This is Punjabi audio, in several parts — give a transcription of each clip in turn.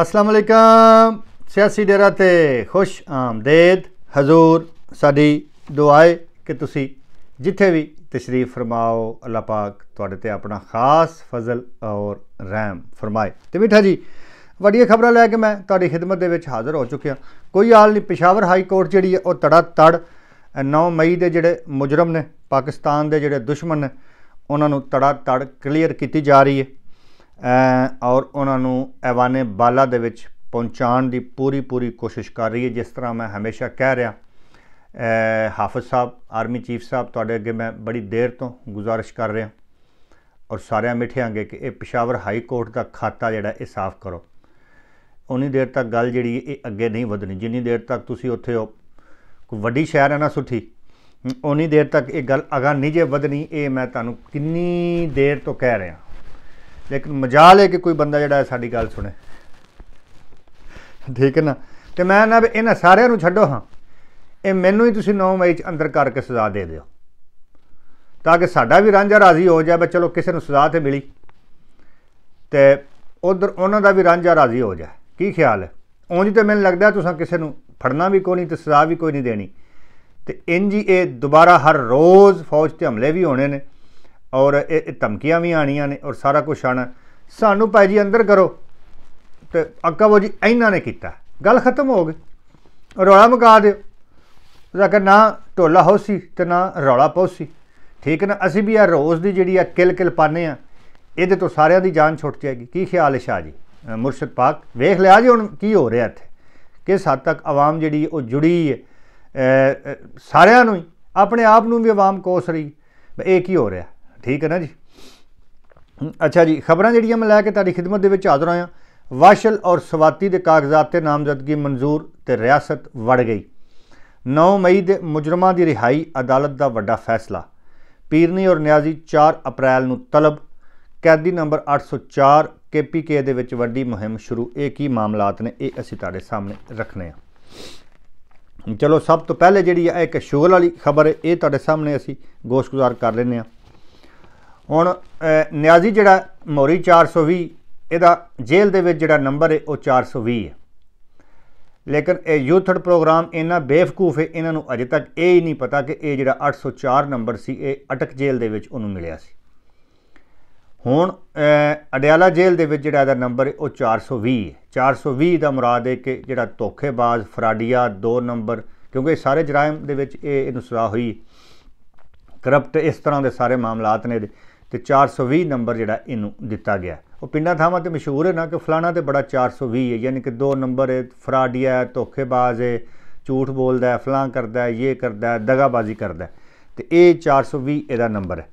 ਅਸਲਾਮ ਅਲੈਕਮ ਸਿਆਸੀ ਡੇਰਾ ਤੇ ਖੁਸ਼ ਆਮਦੇਦ ਹਜ਼ੂਰ ਸਾਡੀ ਦੁਆਏ ਕਿ ਤੁਸੀਂ ਜਿੱਥੇ ਵੀ ਤਸ਼ਰੀਫ ਫਰਮਾਓ ਅੱਲਾ ਪਾਕ ਤੁਹਾਡੇ ਤੇ ਆਪਣਾ ਖਾਸ ਫਜ਼ਲ ਔਰ ਰਹਿਮ ਫਰਮਾਏ ਤੇ ਮਿੱਠਾ ਜੀ ਵੱਡੀਆਂ ਖਬਰਾਂ ਲੈ ਕੇ ਮੈਂ ਤੁਹਾਡੀ ਖਿਦਮਤ ਦੇ ਵਿੱਚ ਹਾਜ਼ਰ ਹੋ ਚੁੱਕਿਆ ਕੋਈ ਹਾਲ ਨਹੀਂ ਪਿਸ਼ਾਵਰ ਹਾਈ ਕੋਰਟ ਜਿਹੜੀ ਹੈ ਉਹ ਤੜਾ ਤੜ 9 ਮਈ ਦੇ ਜਿਹੜੇ ਮੁਜਰਮ ਨੇ ਪਾਕਿਸਤਾਨ ਦੇ ਜਿਹੜੇ ਦੁਸ਼ਮਣ ਨੇ ਉਹਨਾਂ ਨੂੰ ਤੜਾ ਤੜ ਕਲੀਅਰ ਕੀਤੀ ਜਾ ਰਹੀ ਹੈ ਔਰ ਉਹਨਾਂ ਨੂੰ ਐਵਾਨੇ ਬਾਲਾ ਦੇ ਵਿੱਚ ਪਹੁੰਚਾਉਣ ਦੀ ਪੂਰੀ ਪੂਰੀ ਕੋਸ਼ਿਸ਼ ਕਰ ਰਹੀ ਹੈ ਜਿਸ ਤਰ੍ਹਾਂ ਮੈਂ ਹਮੇਸ਼ਾ ਕਹਿ ਰਿਹਾ ਹਾਫਿਜ਼ ਸਾਹਿਬ ਆਰਮੀ ਚੀਫ ਸਾਹਿਬ ਤੁਹਾਡੇ ਅੱਗੇ ਮੈਂ ਬੜੀ ਦੇਰ ਤੋਂ ਗੁਜ਼ਾਰਿਸ਼ ਕਰ ਰਿਹਾ ਔਰ ਸਾਰਿਆਂ ਮਿਠਿਆਂਗੇ ਕਿ ਇਹ ਪਿਸ਼ਾਵਰ ਹਾਈ ਕੋਰਟ ਦਾ ਖਾਤਾ ਜਿਹੜਾ ਇਹ ਸਾਫ਼ ਕਰੋ ਉਨੀ ਦੇਰ ਤੱਕ ਗੱਲ ਜਿਹੜੀ ਇਹ ਅੱਗੇ ਨਹੀਂ ਵਧਣੀ ਜਿੰਨੀ ਦੇਰ ਤੱਕ ਤੁਸੀਂ ਉੱਥੇ ਹੋ ਕੋਈ ਵੱਡੀ ਸ਼ਹਿਰ ਹੈ ਨਾ ਸੁੱਠੀ ਉਨੀ ਦੇਰ ਤੱਕ ਇਹ ਗੱਲ ਅਗਾ ਨਹੀਂ ਜੇ ਵਧਣੀ ਇਹ ਮੈਂ ਤੁਹਾਨੂੰ ਕਿੰਨੀ ਦੇਰ ਤੋਂ ਕਹਿ ਰਿਹਾ ਲੇਕਿਨ ਮਜਾਲ ਹੈ ਕਿ ਕੋਈ ਬੰਦਾ ਜਿਹੜਾ ਸਾਡੀ ਗੱਲ ਸੁਣੇ ਠੀਕ ਹੈ ਨਾ ਤੇ ਮੈਂ ਨਾ ਇਹਨਾਂ ਸਾਰਿਆਂ ਨੂੰ ਛੱਡੋ ਹਾਂ ਇਹ ਮੈਨੂੰ ਹੀ ਤੁਸੀਂ 9 ਮਈ ਚ ਅੰਦਰ ਕਰਕੇ ਸਜ਼ਾ ਦੇ ਦਿਓ ਤਾਂ ਕਿ ਸਾਡਾ ਵੀ ਰਾਂਝਾ ਰਾਜ਼ੀ ਹੋ ਜਾਵੇ ਚਲੋ ਕਿਸੇ ਨੂੰ ਸਜ਼ਾ ਤੇ ਮਿਲੀ ਤੇ ਉਧਰ ਉਹਨਾਂ ਦਾ ਵੀ ਰਾਂਝਾ ਰਾਜ਼ੀ ਹੋ ਜਾਏ ਕੀ ਖਿਆਲ ਹੈ ਉਂਝ ਤੇ ਮੈਨੂੰ ਲੱਗਦਾ ਤੁਸੀਂ ਕਿਸੇ ਨੂੰ ਫੜਨਾ ਵੀ ਕੋਈ ਨਹੀਂ ਤੇ ਸਜ਼ਾ ਵੀ ਕੋਈ ਨਹੀਂ ਦੇਣੀ ਤੇ ਇੰਜ ਹੀ ਇਹ ਦੁਬਾਰਾ ਹਰ ਰੋਜ਼ ਫੌਜ ਤੇ ਹਮਲੇ ਵੀ ਹੋਣੇ ਨੇ ਔਰ ਇਹ ਧਮਕੀਆਂ ਵੀ ਆਣੀਆਂ ਨੇ ਔਰ ਸਾਰਾ ਕੁਝ ਆਣਾ ਸਾਨੂੰ ਪਾਜੀ ਜੀ ਅੰਦਰ ਕਰੋ ਤੇ ਅੱਕਾ ਉਹ ਜੀ ਇਹਨਾਂ ਨੇ ਕੀਤਾ ਗੱਲ ਖਤਮ ਹੋ ਗਈ ਰੌਲਾ ਮਗਾ ਦਿਓ ਜਦ ਕਿ ਨਾ ਢੋਲਾ ਹੋਸੀ ਤੇ ਨਾ ਰੌਲਾ ਪੋਸੀ ਠੀਕ ਨਾ ਅਸੀਂ ਵੀ ਆ ਰੋਜ਼ ਦੀ ਜਿਹੜੀ ਆ ਕਿਲ ਕਿਲ ਪਾਣੇ ਆ ਇਹਦੇ ਤੋਂ ਸਾਰਿਆਂ ਦੀ ਜਾਨ ਛੁੱਟ ਜਾਏਗੀ ਕੀ ਖਿਆਲ ਹੈ ਸ਼ਾਹ ਜੀ ਮੁਰਸ਼ਿਦ ਪਾਕ ਵੇਖ ਲਿਆ ਜੀ ਹੁਣ ਕੀ ਹੋ ਰਿਹਾ ਇੱਥੇ ਕਿਸ ਹੱਦ ਤੱਕ ਆਵਾਮ ਜਿਹੜੀ ਉਹ ਜੁੜੀ ਹੈ ਸਾਰਿਆਂ ਨੂੰ ਹੀ ਆਪਣੇ ਆਪ ਨੂੰ ਵੀ ਆਵਾਮ ਕੋਸ ਰਹੀ ਇਹ ਕੀ ਹੋ ਰਿਹਾ ਠੀਕ ਹੈ ਨਾ ਜੀ ਅੱਛਾ ਜੀ ਖਬਰਾਂ ਜਿਹੜੀਆਂ ਮੈਂ ਲੈ ਕੇ ਤੁਹਾਡੀ ਖidmat ਦੇ ਵਿੱਚ ਹਾਜ਼ਰ ਹਾਂ ਵਾਸ਼ਲ ਔਰ ਸਵਾਤੀ ਦੇ ਕਾਗਜ਼ਾਤ ਤੇ ਨਾਮਜ਼ਦਗੀ ਮਨਜ਼ੂਰ ਤੇ ਰਿਆਸਤ ਵੜ ਗਈ 9 ਮਈ ਦੇ ਮੁਜਰਮਾਂ ਦੀ ਰਿਹਾਈ ਅਦਾਲਤ ਦਾ ਵੱਡਾ ਫੈਸਲਾ ਪੀਰਨੀ ਔਰ ਨਿਆਜ਼ੀ 4 ਅਪ੍ਰੈਲ ਨੂੰ ਤਲਬ ਕੈਦੀ ਨੰਬਰ 804 ਕੇਪੀਕੇ ਦੇ ਵਿੱਚ ਵੱਡੀ ਮੁਹਿੰਮ ਸ਼ੁਰੂ ਇਹ ਕੀ ਮਾਮਲਾਤ ਨੇ ਇਹ ਅਸੀਂ ਤੁਹਾਡੇ ਸਾਹਮਣੇ ਰੱਖਨੇ ਆ ਚਲੋ ਸਭ ਤੋਂ ਪਹਿਲੇ ਜਿਹੜੀ ਹੈ ਇੱਕ ਸ਼ੁਗਲ ਵਾਲੀ ਖਬਰ ਹੈ ਇਹ ਤੁਹਾਡੇ ਸਾਹਮਣੇ ਅਸੀਂ ਗੋਸ਼ਗੁਜ਼ਾਰ ਕਰ ਲੈਨੇ ਆ ਹੁਣ ਨਿਆਜ਼ੀ ਜਿਹੜਾ ਮੌਰੀ 420 ਇਹਦਾ ਜੇਲ੍ਹ ਦੇ ਵਿੱਚ ਜਿਹੜਾ ਨੰਬਰ ਹੈ ਉਹ 420 ਹੈ ਲੇਕਿਨ ਇਹ ਯੂਥਡ ਪ੍ਰੋਗਰਾਮ ਇਹਨਾਂ ਬੇਫਕੂਫ ਹੈ ਇਹਨਾਂ ਨੂੰ ਅਜੇ ਤੱਕ ਇਹ ਹੀ ਨਹੀਂ ਪਤਾ ਕਿ ਇਹ ਜਿਹੜਾ 804 ਨੰਬਰ ਸੀ ਇਹ ਅਟਕ ਜੇਲ੍ਹ ਦੇ ਵਿੱਚ ਉਹਨੂੰ ਮਿਲਿਆ ਸੀ ਹੁਣ ਅਡਿਆਲਾ ਜੇਲ੍ਹ ਦੇ ਵਿੱਚ ਜਿਹੜਾ ਇਹਦਾ ਨੰਬਰ ਹੈ ਉਹ 420 ਹੈ 420 ਦਾ ਮੁਰਾਦ ਹੈ ਕਿ ਜਿਹੜਾ ਧੋਖੇਬਾਜ਼ ਫਰਾਡੀਆ ਦੋ ਨੰਬਰ ਕਿਉਂਕਿ ਸਾਰੇ ਜਰਾਇਮ ਦੇ ਵਿੱਚ ਇਹ ਇਹਨੂੰ ਸਜ਼ਾ ਹੋਈ ਕਰਪਟ ਇਸ ਤਰ੍ਹਾਂ ਦੇ ਸਾਰੇ ਮਾਮਲਾਤ ਨੇ ਤੇ 420 ਨੰਬਰ ਜਿਹੜਾ ਇਹਨੂੰ ਦਿੱਤਾ ਗਿਆ ਉਹ ਪਿੰਡਾਂ ਥਾਵਾਂ ਤੇ ਮਸ਼ਹੂਰ ਹੈ ਨਾ ਕਿ ਫਲਾਣਾ ਤੇ ਬੜਾ 420 ਹੈ ਯਾਨੀ ਕਿ ਦੋ ਨੰਬਰ ਹੈ ਫਰਾਡੀਆ ਹੈ ਧੋਖੇਬਾਜ਼ ਹੈ ਝੂਠ ਬੋਲਦਾ ਹੈ ਫਲਾਂ ਕਰਦਾ ਹੈ ਇਹ ਕਰਦਾ ਹੈ ਦਗਾਬਾਜ਼ੀ ਕਰਦਾ ਹੈ ਤੇ ਇਹ 420 ਇਹਦਾ ਨੰਬਰ ਹੈ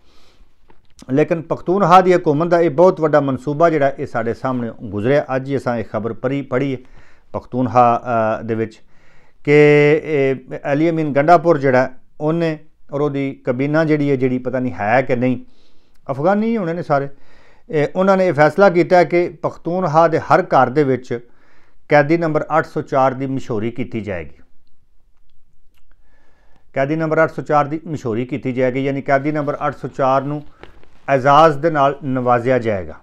ਲੇਕਿਨ ਪਖਤੂਨਹਾ ਦੀ ਹਕੂਮਤ ਦਾ ਇਹ ਬਹੁਤ ਵੱਡਾ ਮਨਸੂਬਾ ਜਿਹੜਾ ਇਹ ਸਾਡੇ ਸਾਹਮਣੇ ਗੁਜ਼ਰਿਆ ਅੱਜ ਹੀ ਅਸਾਂ ਇਹ ਖਬਰ ਪੜੀ ਪੜੀ ਹੈ ਹਾ ਦੇ ਵਿੱਚ ਕਿ ਅਲੀ ਅਮੀਨ ਗੰਡਾਪੁਰ ਜਿਹੜਾ ਉਹਨੇ ਔਰ ਉਹਦੀ ਕਬੀਨਾ ਜਿਹੜੀ ਹੈ ਜਿਹੜੀ ਪਤਾ ਨਹੀਂ ਹੈ ਕਿ ਨਹੀਂ ਅਫਗਾਨੀ ਹੋਣੇ ਨੇ ਸਾਰੇ ਇਹ ਉਹਨਾਂ ਨੇ ਇਹ ਫੈਸਲਾ ਕੀਤਾ ਕਿ ਪਖਤੂਨਹਾ ਦੇ ਹਰ ਘਰ ਦੇ ਵਿੱਚ ਕੈਦੀ ਨੰਬਰ 804 ਦੀ ਮਸ਼ਹੂਰੀ ਕੀਤੀ ਜਾਏਗੀ ਕੈਦੀ ਨੰਬਰ 804 ਦੀ ਮਸ਼ਹੂਰੀ ਕੀਤੀ ਜਾਏਗੀ ਯਾਨੀ ਕੈਦੀ ਨੰਬਰ 804 ਨੂੰ ਇਜਾਜ਼ ਦੇ ਨਾਲ ਨਵਾਜ਼ਿਆ ਜਾਏਗਾ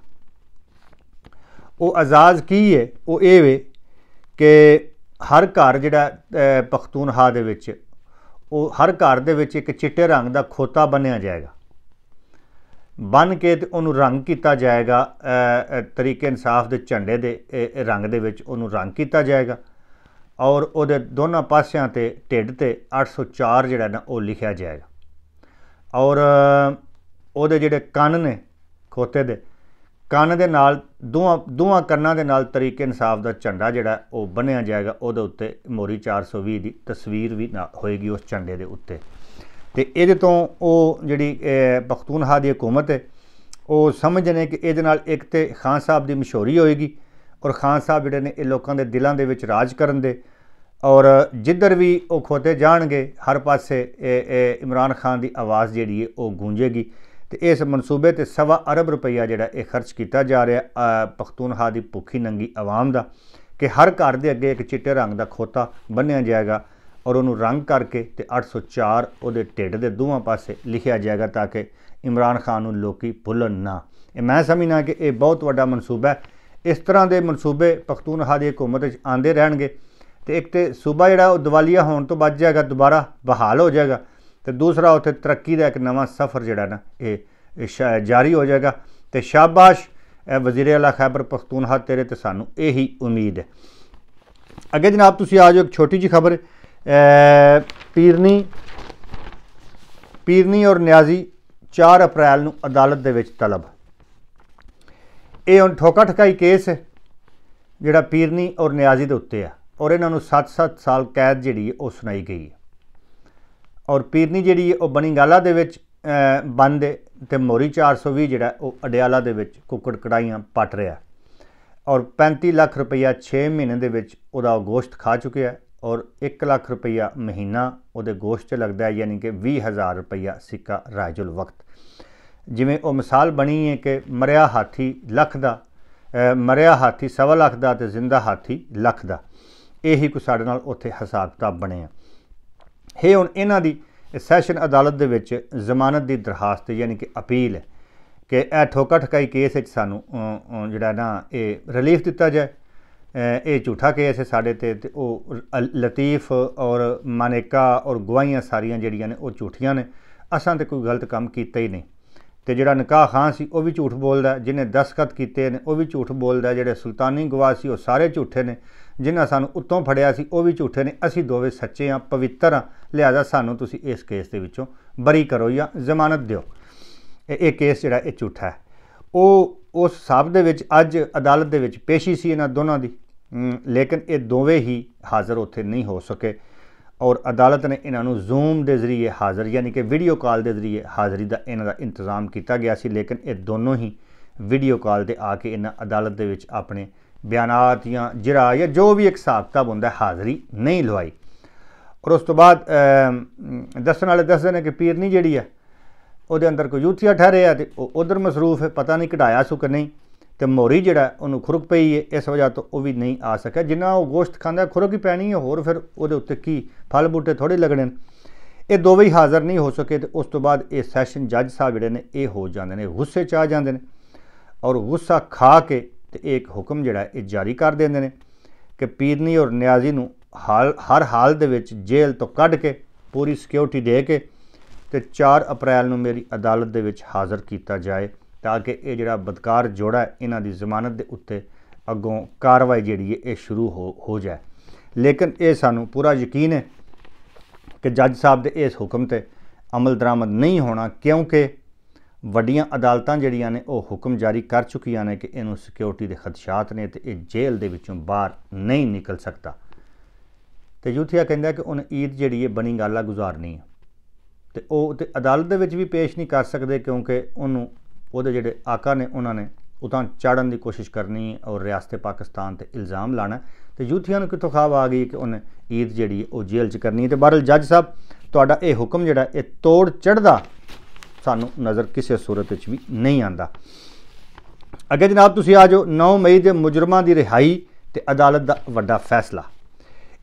ਉਹ ਇਜਾਜ਼ ਕੀ ਹੈ ਉਹ ਇਹ ਵੇ ਕਿ ਹਰ ਘਰ ਜਿਹੜਾ ਪਖਤੂਨਹਾ ਦੇ ਵਿੱਚ ਉਹ ਹਰ ਘਰ ਦੇ ਵਿੱਚ ਇੱਕ ਚਿੱਟੇ ਰੰਗ ਦਾ ਖੋਤਾ ਬਣਿਆ ਜਾਏਗਾ ਬਨ ਕੇ ਤੇ ਉਹਨੂੰ ਰੰਗ ਕੀਤਾ ਜਾਏਗਾ ਤਰੀਕੇ ਇਨਸਾਫ ਦੇ ਝੰਡੇ ਦੇ ਰੰਗ ਦੇ ਵਿੱਚ ਉਹਨੂੰ ਰੰਗ ਕੀਤਾ ਜਾਏਗਾ ਔਰ ਉਹਦੇ ਦੋਨਾਂ ਪਾਸਿਆਂ ਤੇ ਢਿੱਡ ਤੇ 804 ਜਿਹੜਾ ਨਾ ਉਹ ਲਿਖਿਆ ਜਾਏਗਾ ਔਰ ਉਹਦੇ ਜਿਹੜੇ ਕੰਨ ਨੇ ਖੋਤੇ ਦੇ ਕੰਨ ਦੇ ਨਾਲ ਦੋਹਾਂ ਦੋਹਾਂ ਕੰਨਾਂ ਦੇ ਨਾਲ ਤਰੀਕੇ ਇਨਸਾਫ ਦਾ ਝੰਡਾ ਜਿਹੜਾ ਉਹ ਬੰਨਿਆ ਜਾਏਗਾ ਉਹਦੇ ਉੱਤੇ ਮੋਰੀ 420 ਦੀ ਤਸਵੀਰ ਵੀ ਹੋਏਗੀ ਉਸ ਝੰਡੇ ਦੇ ਉੱਤੇ ਤੇ ਇਹਦੇ ਤੋਂ ਉਹ ਜਿਹੜੀ ਪਖਤੂਨਹਾ ਦੀ ਹਕੂਮਤ ਹੈ ਉਹ ਸਮਝ ਨੇ ਕਿ ਇਹਦੇ ਨਾਲ ਇੱਕ ਤੇ ਖਾਨ ਸਾਹਿਬ ਦੀ ਮਸ਼ਹੂਰੀ ਹੋਏਗੀ ਔਰ ਖਾਨ ਸਾਹਿਬ ਜਿਹੜੇ ਨੇ ਇਹ ਲੋਕਾਂ ਦੇ ਦਿਲਾਂ ਦੇ ਵਿੱਚ ਰਾਜ ਕਰਨ ਦੇ ਔਰ ਜਿੱਧਰ ਵੀ ਉਹ ਖੋਤੇ ਜਾਣਗੇ ਹਰ ਪਾਸੇ ਇਹ ਇਮਰਾਨ ਖਾਨ ਦੀ ਆਵਾਜ਼ ਜਿਹੜੀ ਹੈ ਉਹ ਗੂੰਜੇਗੀ ਤੇ ਇਸ ਮਨਸੂਬੇ ਤੇ ਸਵਾ ਅਰਬ ਰੁਪਈਆ ਜਿਹੜਾ ਇਹ ਖਰਚ ਕੀਤਾ ਜਾ ਰਿਹਾ ਪਖਤੂਨਹਾ ਦੀ ਭੁੱਖੀ ਨੰਗੀ ਆਵਾਮ ਦਾ ਕਿ ਹਰ ਘਰ ਦੇ ਅੱਗੇ ਇੱਕ ਚਿੱਟੇ ਰੰਗ ਦਾ ਖੋਤਾ ਬੰਨਿਆ ਜਾਏਗਾ ਔਰ ਉਹਨੂੰ ਰੰਗ ਕਰਕੇ ਤੇ 804 ਉਹਦੇ ਢਿੱਡ ਦੇ ਦੋਵਾਂ ਪਾਸੇ ਲਿਖਿਆ ਜਾਏਗਾ ਤਾਂ ਕਿ ਇਮਰਾਨ ਖਾਨ ਨੂੰ ਲੋਕੀ ਭੁੱਲਣ ਨਾ ਇਹ ਮੈਂ ਸਮਝਣਾ ਕਿ ਇਹ ਬਹੁਤ ਵੱਡਾ ਮਨਸੂਬਾ ਹੈ ਇਸ ਤਰ੍ਹਾਂ ਦੇ ਮਨਸੂਬੇ ਪਖਤੂਨਖਾ ਦੀ ਹਕੂਮਤ ਵਿੱਚ ਆਂਦੇ ਰਹਿਣਗੇ ਤੇ ਇੱਕ ਤੇ ਸੂਬਾ ਜਿਹੜਾ ਉਹ ਦਿਵਾਲੀਆ ਹੋਣ ਤੋਂ ਬਚ ਜਾਏਗਾ ਦੁਬਾਰਾ ਬਹਾਲ ਹੋ ਜਾਏਗਾ ਤੇ ਦੂਸਰਾ ਉੱਥੇ ਤਰੱਕੀ ਦਾ ਇੱਕ ਨਵਾਂ ਸਫ਼ਰ ਜਿਹੜਾ ਨਾ ਇਹ ਜਾਰੀ ਹੋ ਜਾਏਗਾ ਤੇ ਸ਼ਾਬਾਸ਼ ਵਜ਼ੀਰ ਅਲਾ ਖੈਬਰ ਪਖਤੂਨਖਾ ਤੇਰੇ ਤੇ ਸਾਨੂੰ ਇਹੀ ਉਮੀਦ ਹੈ ਅੱਗੇ ਜਨਾਬ ਤੁਸੀਂ ਆਜੋ ਇੱਕ ਛੋਟੀ ਜੀ ਖਬਰ ਪੀਰਨੀ ਪੀਰਨੀ ਔਰ ਨਿਆਜ਼ੀ 4 ਅਪ੍ਰੈਲ ਨੂੰ ਅਦਾਲਤ ਦੇ ਵਿੱਚ ਤਲਬ ਇਹ ਹੁਣ ਠੋਕਾ ਠਕਾਈ ਕੇਸ ਜਿਹੜਾ ਪੀਰਨੀ ਔਰ ਨਿਆਜ਼ੀ ਦੇ ਉੱਤੇ ਆ ਔਰ ਇਹਨਾਂ ਨੂੰ 7-7 ਸਾਲ ਕੈਦ ਜਿਹੜੀ ਉਹ ਸੁਣਾਈ ਗਈ ਹੈ ਔਰ ਪੀਰਨੀ ਜਿਹੜੀ ਉਹ ਬਨੀਗਾਲਾ ਦੇ ਵਿੱਚ ਬੰਦ ਤੇ ਮੋਰੀ 420 ਜਿਹੜਾ ਉਹ ਅਡਿਆਲਾ ਦੇ ਵਿੱਚ ਕੁੱਕੜ ਕੜਾਈਆਂ ਪਟ ਰਿਹਾ ਔਰ 35 ਲੱਖ ਰੁਪਇਆ 6 ਮਹੀਨੇ ਦੇ ਵਿੱਚ ਉਹਦਾ ਗੋਸ਼ਤ ਖਾ ਚੁੱਕਿਆ ਔਰ 1 ਲੱਖ ਰੁਪਈਆ ਮਹੀਨਾ ਉਹਦੇ ਗੋਸ਼ਟ ਤੇ ਲੱਗਦਾ ਹੈ ਯਾਨੀ ਕਿ 20000 ਰੁਪਈਆ ਸਿੱਕਾ ਰਾਜੁਲ ਵਕਤ ਜਿਵੇਂ ਉਹ ਮਿਸਾਲ ਬਣੀ ਹੈ ਕਿ ਮਰਿਆ ਹਾਥੀ ਲੱਖ ਦਾ ਮਰਿਆ ਹਾਥੀ ਸਵਾ ਲੱਖ ਦਾ ਤੇ ਜ਼ਿੰਦਾ ਹਾਥੀ ਲੱਖ ਦਾ ਇਹੀ ਕੋ ਸਾਡੇ ਨਾਲ ਉੱਥੇ ਹਿਸਾਬ ਕਿਤਾਬ ਬਣਿਆ ਹੈ ਹੁਣ ਇਹਨਾਂ ਦੀ ਸੈਸ਼ਨ ਅਦਾਲਤ ਦੇ ਵਿੱਚ ਜ਼ਮਾਨਤ ਦੀ ਦਰਖਾਸਤ ਯਾਨੀ ਕਿ ਅਪੀਲ ਹੈ ਕਿ ਇਹ ਠੋਕਾ ਠਕਾਈ ਕੇਸ ਵਿੱਚ ਸਾਨੂੰ ਜਿਹੜਾ ਨਾ ਇਹ ਰਿਲੀਫ ਦਿੱਤਾ ਜਾਏ ਇਹ ਝੂਠਾ ਕੇ ਐਸੇ ਸਾਡੇ ਤੇ ਤੇ ਉਹ ਲਤੀਫ ਔਰ ਮਾਨੇਕਾ ਔਰ ਗਵਾਹੀਆਂ ਸਾਰੀਆਂ ਜਿਹੜੀਆਂ ਨੇ ਉਹ ਝੂਠੀਆਂ ਨੇ ਅਸਾਂ ਤੇ ਕੋਈ ਗਲਤ ਕੰਮ ਕੀਤਾ ਹੀ ਨਹੀਂ ਤੇ ਜਿਹੜਾ ਨਿਕਾਹ ਖਾਨ ਸੀ ਉਹ ਵੀ ਝੂਠ ਬੋਲਦਾ ਜਿਹਨੇ ਦਸਖਤ ਕੀਤੇ ਨੇ ਉਹ ਵੀ ਝੂਠ ਬੋਲਦਾ ਜਿਹੜੇ ਸੁਲਤਾਨੀ ਗਵਾਹ ਸੀ ਉਹ ਸਾਰੇ ਝੂਠੇ ਨੇ ਜਿਨ੍ਹਾਂ ਸਾਨੂੰ ਉੱਤੋਂ ਫੜਿਆ ਸੀ ਉਹ ਵੀ ਝੂਠੇ ਨੇ ਅਸੀਂ ਦੋਵੇਂ ਸੱਚੇ ਆ ਪਵਿੱਤਰ ਆ ਲਿਆਦਾ ਸਾਨੂੰ ਤੁਸੀਂ ਇਸ ਕੇਸ ਦੇ ਵਿੱਚੋਂ ਬਰੀ ਕਰੋ ਜਾਂ ਜ਼ਮਾਨਤ ਦਿਓ ਇਹ ਕੇਸ ਜਿਹੜਾ ਇਹ ਝੂਠਾ ਹੈ ਉਹ ਉਸ ਸਾਬ ਦੇ ਵਿੱਚ ਅੱਜ ਅਦਾਲਤ ਦੇ ਵਿੱਚ ਪੇਸ਼ੀ ਸੀ ਇਹਨਾਂ ਦੋਨਾਂ ਦੀ ਲੇਕਿਨ ਇਹ ਦੋਵੇਂ ਹੀ ਹਾਜ਼ਰ ਉੱਥੇ ਨਹੀਂ ਹੋ ਸਕੇ ਔਰ ਅਦਾਲਤ ਨੇ ਇਹਨਾਂ ਨੂੰ ਜ਼ੂਮ ਦੇ ਜ਼ਰੀਏ ਹਾਜ਼ਰ ਯਾਨੀ ਕਿ ਵੀਡੀਓ ਕਾਲ ਦੇ ਜ਼ਰੀਏ ਹਾਜ਼ਰੀ ਦਾ ਇਹਨਾਂ ਦਾ ਇੰਤਜ਼ਾਮ ਕੀਤਾ ਗਿਆ ਸੀ ਲੇਕਿਨ ਇਹ ਦੋਨੋਂ ਹੀ ਵੀਡੀਓ ਕਾਲ ਤੇ ਆ ਕੇ ਇਹਨਾਂ ਅਦਾਲਤ ਦੇ ਵਿੱਚ ਆਪਣੇ ਬਿਆਨਾਤ ਜਾਂ ਜਿਰਾ ਜਾਂ ਜੋ ਵੀ ਇੱਕ ਸਾਖਤਾ ਹੁੰਦਾ ਹਾਜ਼ਰੀ ਨਹੀਂ ਲਵਾਈ ਔਰ ਉਸ ਤੋਂ ਬਾਅਦ ਦੱਸਣ ਵਾਲੇ ਦੱਸਦੇ ਨੇ ਕਿ ਪੀਰ ਨਹੀਂ ਜਿਹੜੀ ਹੈ ਉਹਦੇ ਅੰਦਰ ਕੋਈ ਯੂਥੀਆ ਠਹਿਰੇ ਆ ਤੇ ਉਹ ਉਧਰ ਮਸਰੂਫ ਹੈ ਪਤਾ ਨਹੀਂ ਕਢਾਇਆ ਸੁ ਕਿ ਨਹੀਂ ਤੇ ਮੋਰੀ ਜਿਹੜਾ ਉਹਨੂੰ ਖੁਰਕ ਪਈ ਹੈ ਇਸ ਵਜ੍ਹਾ ਤੋਂ ਉਹ ਵੀ ਨਹੀਂ ਆ ਸਕਿਆ ਜਿੰਨਾ ਉਹ ਗੋਸ਼ਤ ਖਾਂਦਾ ਖੁਰਕ ਹੀ ਪੈਣੀ ਹੈ ਹੋਰ ਫਿਰ ਉਹਦੇ ਉੱਤੇ ਕੀ ਫਲ ਬੂਟੇ ਥੋੜੇ ਲੱਗਣੇ ਇਹ ਦੋਵੇਂ ਹੀ ਹਾਜ਼ਰ ਨਹੀਂ ਹੋ ਸਕੇ ਤੇ ਉਸ ਤੋਂ ਬਾਅਦ ਇਹ ਸੈਸ਼ਨ ਜੱਜ ਸਾਹਿਬ ਜਿਹੜੇ ਨੇ ਇਹ ਹੋ ਜਾਂਦੇ ਨੇ ਗੁੱਸੇ ਚ ਆ ਜਾਂਦੇ ਨੇ ਔਰ ਗੁੱਸਾ ਖਾ ਕੇ ਤੇ ਇੱਕ ਹੁਕਮ ਜਿਹੜਾ ਇਹ ਜਾਰੀ ਕਰ ਦਿੰਦੇ ਨੇ ਕਿ ਪੀਰਨੀ ਔਰ ਨਿਆਜ਼ੀ ਨੂੰ ਹਰ ਹਾਲ ਦੇ ਵਿੱਚ ਜੇਲ੍ਹ ਤੋਂ ਕੱਢ ਕੇ ਪੂਰੀ ਸਿਕਿਉਰਿਟੀ ਦੇ ਕੇ ਤੇ 4 ਅਪ੍ਰੈਲ ਨੂੰ ਮੇਰੀ ਅਦਾਲਤ ਦੇ ਵਿੱਚ ਹਾਜ਼ਰ ਕੀਤਾ ਜਾਏ ਤਾਂ ਕਿ ਇਹ ਜਿਹੜਾ ਬਦਕਾਰ ਜੋੜਾ ਹੈ ਇਹਨਾਂ ਦੀ ਜ਼ਮਾਨਤ ਦੇ ਉੱਤੇ ਅੱਗੋਂ ਕਾਰਵਾਈ ਜਿਹੜੀ ਹੈ ਇਹ ਸ਼ੁਰੂ ਹੋ ਹੋ ਜਾਏ ਲੇਕਿਨ ਇਹ ਸਾਨੂੰ ਪੂਰਾ ਯਕੀਨ ਹੈ ਕਿ ਜੱਜ ਸਾਹਿਬ ਦੇ ਇਸ ਹੁਕਮ ਤੇ ਅਮਲ ਦਰਾਮਦ ਨਹੀਂ ਹੋਣਾ ਕਿਉਂਕਿ ਵੱਡੀਆਂ ਅਦਾਲਤਾਂ ਜਿਹੜੀਆਂ ਨੇ ਉਹ ਹੁਕਮ ਜਾਰੀ ਕਰ ਚੁੱਕੀਆਂ ਨੇ ਕਿ ਇਹਨੂੰ ਸਿਕਿਉਰਿਟੀ ਦੇ ਖਦਸ਼ਾਤ ਨੇ ਤੇ ਇਹ ਜੇਲ੍ਹ ਦੇ ਵਿੱਚੋਂ ਬਾਹਰ ਨਹੀਂ ਨਿਕਲ ਸਕਦਾ ਤੇ ਯੂਥੀਆ ਕਹਿੰਦਾ ਕਿ ਉਹਨ ਈਦ ਜਿਹੜੀ ਹੈ ਬਣੀ ਗਾਲਾ ਗੁਜ਼ਾਰਨੀ ਹੈ ਤੇ ਉਹ ਤੇ ਅਦਾਲਤ ਦੇ ਵਿੱਚ ਵੀ ਪੇਸ਼ ਨਹੀਂ ਕਰ ਸਕਦੇ ਕਿਉਂਕਿ ਉਹਨੂੰ ਉਹਦੇ ਜਿਹੜੇ ਆਕਾ ਨੇ ਉਹਨਾਂ ਨੇ ਉਤਾਂ ਚਾੜਨ ਦੀ ਕੋਸ਼ਿਸ਼ ਕਰਨੀ ਔਰ ਰਿਆਸਤੇ ਪਾਕਿਸਤਾਨ ਤੇ ਇਲਜ਼ਾਮ ਲਾਣਾ ਤੇ ਯੂਥੀਆਂ ਨੂੰ ਕਿਥੋਂ ਖਾਬ ਆ ਗਈ ਕਿ ਉਹਨੇ ਈਦ ਜਿਹੜੀ ਉਹ ਜੇਲ੍ਹ 'ਚ ਕਰਨੀ ਤੇ ਬਹਰਲ ਜੱਜ ਸਾਹਿਬ ਤੁਹਾਡਾ ਇਹ ਹੁਕਮ ਜਿਹੜਾ ਇਹ ਤੋੜ ਚੜਦਾ ਸਾਨੂੰ ਨਜ਼ਰ ਕਿਸੇ ਸੂਰਤ ਵਿੱਚ ਵੀ ਨਹੀਂ ਆਂਦਾ ਅੱਗੇ ਜਨਾਬ ਤੁਸੀਂ ਆ ਜਾਓ 9 ਮਈ ਦੇ ਮੁਜਰਮਾਂ ਦੀ ਰਿਹਾਈ ਤੇ ਅਦਾਲਤ ਦਾ ਵੱਡਾ ਫੈਸਲਾ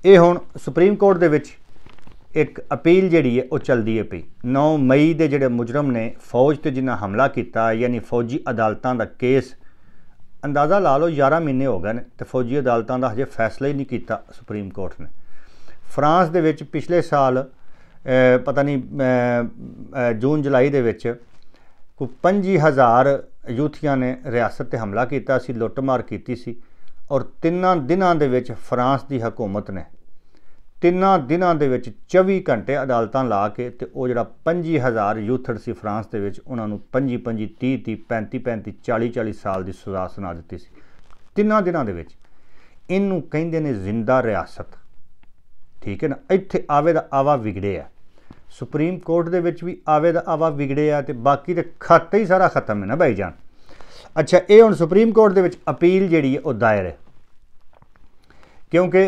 ਇਹ ਹੁਣ ਸੁਪਰੀਮ ਕੋਰਟ ਦੇ ਵਿੱਚ ਇੱਕ ਅਪੀਲ ਜਿਹੜੀ ਹੈ ਉਹ ਚੱਲਦੀ ਹੈ ਪਈ 9 ਮਈ ਦੇ ਜਿਹੜੇ ਮੁਜਰਮ ਨੇ ਫੌਜ ਤੇ ਜਿਨ੍ਹਾਂ ਹਮਲਾ ਕੀਤਾ ਯਾਨੀ ਫੌਜੀ ਅਦਾਲਤਾਂ ਦਾ ਕੇਸ ਅੰਦਾਜ਼ਾ ਲਾ ਲਓ 11 ਮਹੀਨੇ ਹੋ ਗਏ ਨੇ ਤੇ ਫੌਜੀ ਅਦਾਲਤਾਂ ਦਾ ਹਜੇ ਫੈਸਲਾ ਹੀ ਨਹੀਂ ਕੀਤਾ ਸੁਪਰੀਮ ਕੋਰਟ ਨੇ ਫਰਾਂਸ ਦੇ ਵਿੱਚ ਪਿਛਲੇ ਸਾਲ ਪਤਾ ਨਹੀਂ ਜੂਨ ਜੁਲਾਈ ਦੇ ਵਿੱਚ ਕੁ 25000 ਯੂਥੀਆਂ ਨੇ ਰਿਆਸਤ ਤੇ ਹਮਲਾ ਕੀਤਾ ਸੀ ਲੁੱਟਮਾਰ ਕੀਤੀ ਸੀ ਔਰ ਤਿੰਨਾਂ ਦਿਨਾਂ ਦੇ ਵਿੱਚ ਫਰਾਂਸ ਦੀ ਹਕੂਮਤ ਨੇ ਤਿੰਨਾਂ ਦਿਨਾਂ ਦੇ ਵਿੱਚ 24 ਘੰਟੇ ਅਦਾਲਤਾਂ ਲਾ ਕੇ ਤੇ ਉਹ ਜਿਹੜਾ 25000 ਯੂਥਰ ਸੀ ਫਰਾਂਸ ਦੇ ਵਿੱਚ ਉਹਨਾਂ ਨੂੰ 25 25 30 30 35 35 40 40 ਸਾਲ ਦੀ ਸਜ਼ਾ ਸੁਣਾ ਦਿੱਤੀ ਸੀ ਤਿੰਨਾਂ ਦਿਨਾਂ ਦੇ ਵਿੱਚ ਇਹਨੂੰ ਕਹਿੰਦੇ ਨੇ ਜ਼ਿੰਦਾ ਰਿਆਸਤ ਠੀਕ ਹੈ ਨਾ ਇੱਥੇ ਆਵੇ ਦਾ ਆਵਾ ਵਿਗੜੇ ਆ ਸੁਪਰੀਮ ਕੋਰਟ ਦੇ ਵਿੱਚ ਵੀ ਆਵੇ ਦਾ ਆਵਾ ਵਿਗੜੇ ਆ ਤੇ ਬਾਕੀ ਤੇ ਖਾਤਾ ਹੀ ਸਾਰਾ ਖਤਮ ਹੈ ਨਾ ਭਾਈ ਜਾਨ ਅੱਛਾ ਇਹ ਹੁਣ ਸੁਪਰੀਮ ਕੋਰਟ ਦੇ ਵਿੱਚ ਅਪੀਲ ਜਿਹੜੀ ਹੈ ਉਹ ਦਾਇਰ ਹੈ ਕਿਉਂਕਿ